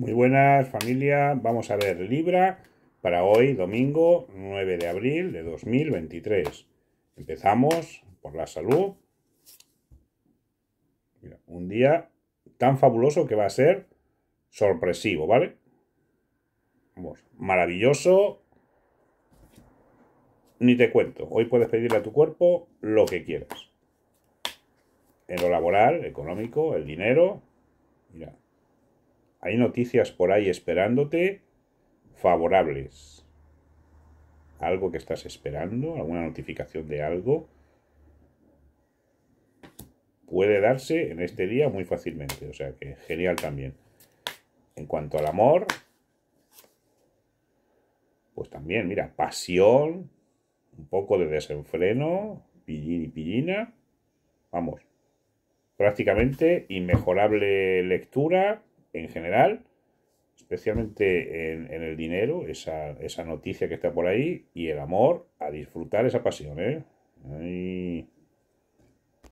Muy buenas familia, vamos a ver Libra para hoy domingo 9 de abril de 2023. Empezamos por la salud. Mira, un día tan fabuloso que va a ser sorpresivo, ¿vale? maravilloso. Ni te cuento, hoy puedes pedirle a tu cuerpo lo que quieras. En lo laboral, económico, el dinero. Mira, hay noticias por ahí esperándote favorables. Algo que estás esperando, alguna notificación de algo, puede darse en este día muy fácilmente. O sea que genial también. En cuanto al amor, pues también, mira, pasión, un poco de desenfreno, pillín y pillina. Vamos, prácticamente inmejorable lectura en general, especialmente en, el dinero, esa, esa, noticia que está por ahí, y el amor, a disfrutar esa pasión, ¿eh?